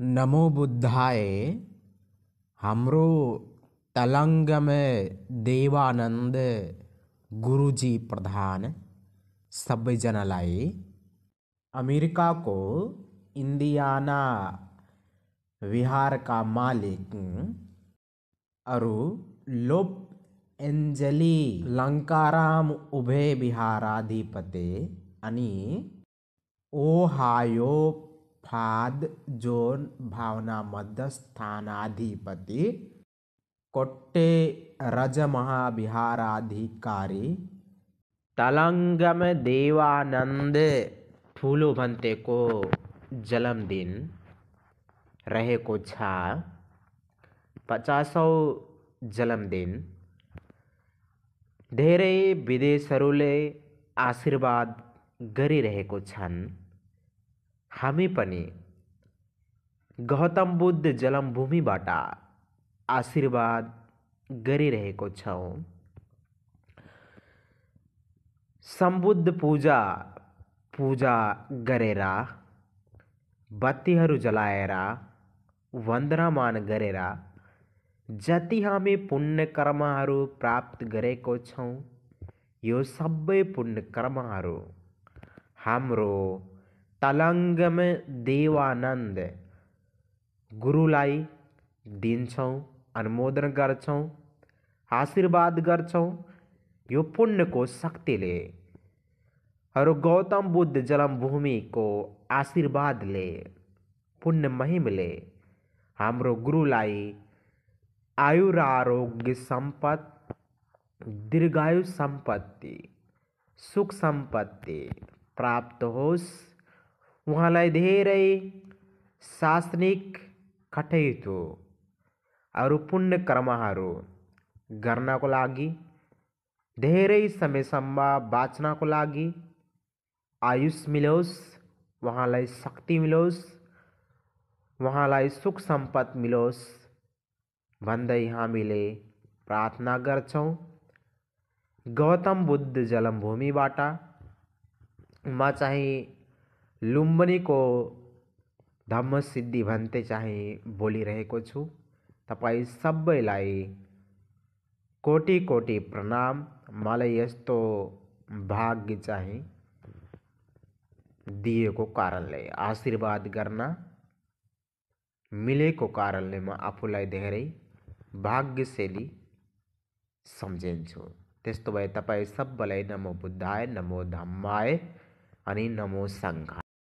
नमो बुद्धाय हाम्रो तलंग में देवानंद गुरुजी प्रधान सब अमेरिका को अमेरिकाको विहार का मालिक अरु लोप एन्जली लङ्काराम उभे विहाराधिपते अनि ओहायो खाद जोन भावना मध्य स्थानाधिपति कोट्टे रज महाविहाराधिकारी तलंगम देवानंद फूलो भंते को जन्मदिन रहेको छ पचासौँ जन्मदिन धेरे विदेशरुले आशीर्वाद को छन् हामी पनि गौतम बुद्ध जलमभूमिबाट आशीर्वाद गरिरहेको छौँ सम्बुद्ध पूजा पूजा गरेर बत्तीहरू जलाएर वन्दनामान गरेर जति हामी पुण्य कर्महरू प्राप्त गरेको छौँ यो सबै पुण्य कर्महरू हाम्रो में देवानंद गुरुलाई दिशं अनुमोदन कर आशीर्वाद पुण्य को शक्ति ले और गौतम बुद्ध आशीर्वाद ले पुण्य ले हम गुरुलाई आयु र आरोग्य दीर्घायु संपत्ति सुख सम्पत्ति प्राप्त होस् उहाँलाई धेरै सासनिक खटैतो अरू पुण्य कर्महरू गर्नको लागि धेरै समयसम्म बाँच्नको लागि आयुष मिलोस् उहाँलाई शक्ति मिलोस् उहाँलाई सुख सम्पद मिलोस् भन्दै हामीले प्रार्थना गर्छौँ गौतम बुद्ध जलमभूमिबाट म चाहिँ लुम्बिनीको सिद्धि भन्ते चाहिँ बोलिरहेको छु तपाईँ सबैलाई कोटि कोटि प्रणाम मलाई यस्तो भाग्य चाहिँ दिएको कारणले आशीर्वाद गर्न मिलेको कारणले म आफूलाई धेरै भाग्यशैली सम्झिन्छु त्यस्तो भए तपाईँ सबैलाई नमो बुद्धाय नमो धम्माय अनि नमो सङ्घ